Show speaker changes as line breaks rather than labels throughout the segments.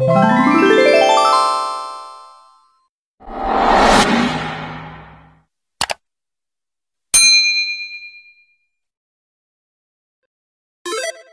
you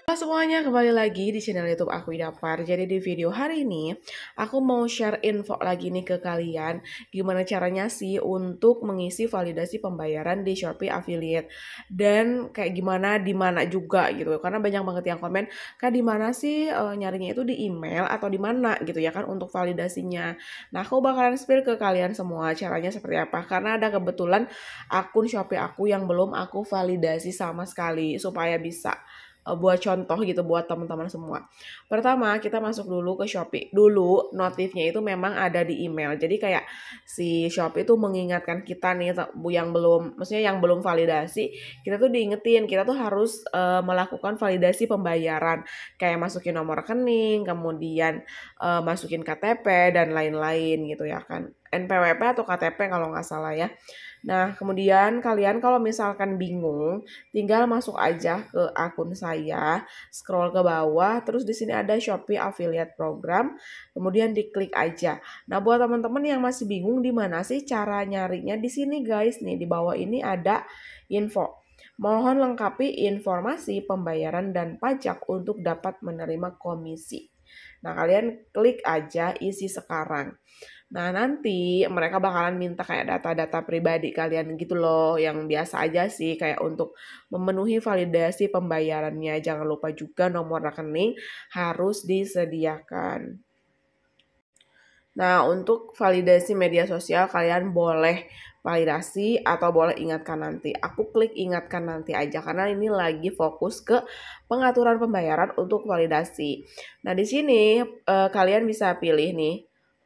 Halo semuanya, kembali lagi di channel YouTube aku Idapar. Jadi di video hari ini, aku mau share info lagi nih ke kalian gimana caranya sih untuk mengisi validasi pembayaran di Shopee affiliate dan kayak gimana di mana juga gitu. Karena banyak banget yang komen, kan di sih e, nyarinya itu di email atau di mana?" gitu ya kan untuk validasinya. Nah, aku bakalan spill ke kalian semua caranya seperti apa karena ada kebetulan akun Shopee aku yang belum aku validasi sama sekali supaya bisa Eh, buat contoh gitu buat teman-teman semua. Pertama, kita masuk dulu ke Shopee. Dulu notifnya itu memang ada di email. Jadi kayak si Shopee itu mengingatkan kita nih bu yang belum maksudnya yang belum validasi, kita tuh diingetin kita tuh harus uh, melakukan validasi pembayaran kayak masukin nomor rekening, kemudian uh, masukin KTP dan lain-lain gitu ya kan. NPWP atau KTP kalau nggak salah ya. Nah, kemudian kalian kalau misalkan bingung, tinggal masuk aja ke akun saya, scroll ke bawah, terus di sini ada Shopee Affiliate Program, kemudian diklik aja. Nah, buat teman-teman yang masih bingung di mana sih cara nyarinya, di sini guys nih, di bawah ini ada info. Mohon lengkapi informasi pembayaran dan pajak untuk dapat menerima komisi. Nah, kalian klik aja isi sekarang. Nah, nanti mereka bakalan minta kayak data-data pribadi kalian gitu loh, yang biasa aja sih, kayak untuk memenuhi validasi pembayarannya. Jangan lupa juga nomor rekening harus disediakan. Nah, untuk validasi media sosial kalian boleh validasi atau boleh ingatkan nanti. Aku klik ingatkan nanti aja karena ini lagi fokus ke pengaturan pembayaran untuk validasi. Nah, di sini eh, kalian bisa pilih nih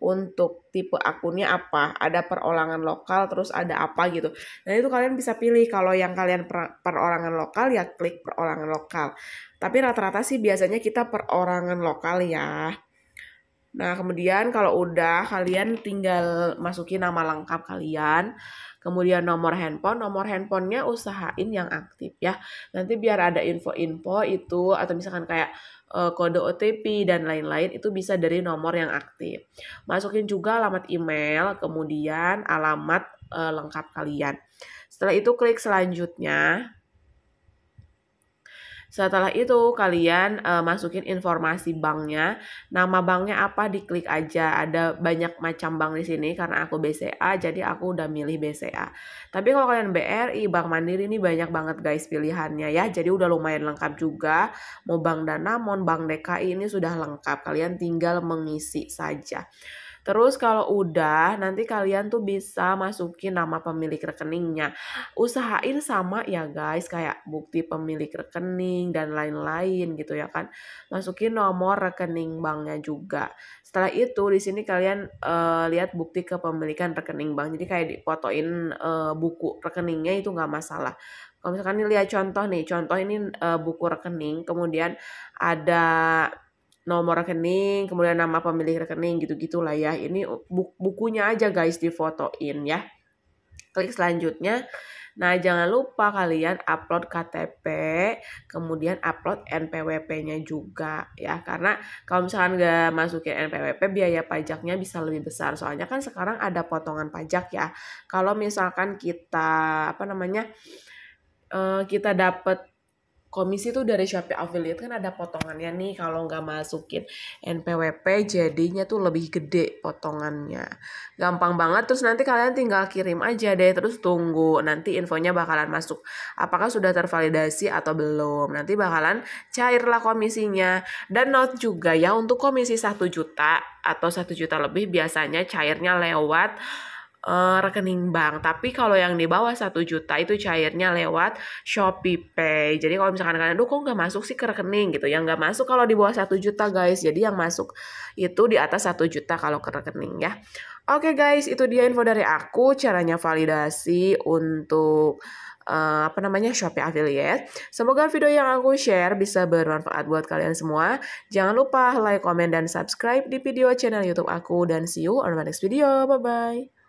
untuk tipe akunnya apa. Ada perorangan lokal, terus ada apa gitu. Nah itu kalian bisa pilih kalau yang kalian per perorangan lokal ya klik perorangan lokal. Tapi rata-rata sih biasanya kita perorangan lokal ya. Nah, kemudian kalau udah kalian tinggal masukin nama lengkap kalian, kemudian nomor handphone, nomor handphonenya usahain yang aktif ya. Nanti biar ada info-info itu atau misalkan kayak uh, kode OTP dan lain-lain itu bisa dari nomor yang aktif. Masukin juga alamat email, kemudian alamat uh, lengkap kalian. Setelah itu klik selanjutnya. Setelah itu kalian uh, masukin informasi banknya, nama banknya apa diklik aja. Ada banyak macam bank di sini karena aku BCA jadi aku udah milih BCA. Tapi kalau kalian BRI, Bank Mandiri ini banyak banget guys pilihannya ya. Jadi udah lumayan lengkap juga. Mau Bank Danamon, Bank DKI ini sudah lengkap. Kalian tinggal mengisi saja. Terus kalau udah nanti kalian tuh bisa masukin nama pemilik rekeningnya. Usahain sama ya guys kayak bukti pemilik rekening dan lain-lain gitu ya kan. Masukin nomor rekening banknya juga. Setelah itu di sini kalian uh, lihat bukti kepemilikan rekening bank. Jadi kayak dipotoin uh, buku rekeningnya itu nggak masalah kalau misalkan ini lihat contoh nih contoh ini e, buku rekening kemudian ada nomor rekening, kemudian nama pemilik rekening gitu-gitulah ya. Ini bukunya aja guys difotoin ya. Klik selanjutnya. Nah, jangan lupa kalian upload KTP, kemudian upload NPWP-nya juga ya. Karena kalau misalkan nggak masukin NPWP, biaya pajaknya bisa lebih besar. Soalnya kan sekarang ada potongan pajak ya. Kalau misalkan kita apa namanya? Eh, kita dapat komisi tuh dari Shopee Affiliate kan ada potongannya nih kalau nggak masukin NPWP jadinya tuh lebih gede potongannya. Gampang banget terus nanti kalian tinggal kirim aja deh terus tunggu nanti infonya bakalan masuk apakah sudah tervalidasi atau belum. Nanti bakalan cairlah komisinya. Dan note juga ya untuk komisi 1 juta atau 1 juta lebih biasanya cairnya lewat uh, rekening bank. Tapi kalau yang di bawah satu juta itu cairnya lewat Shopee Pay. Jadi kalau misalkan kalian, aduh kok nggak masuk sih ke rekening gitu. Yang nggak masuk kalau di bawah satu juta guys. Jadi yang masuk itu di atas satu juta kalau ke rekening ya. Oke okay guys, itu dia info dari aku caranya validasi untuk uh, apa namanya Shopee affiliate. Semoga video yang aku share bisa bermanfaat buat kalian semua. Jangan lupa like, comment dan subscribe di video channel YouTube aku dan see you on my next video. Bye bye.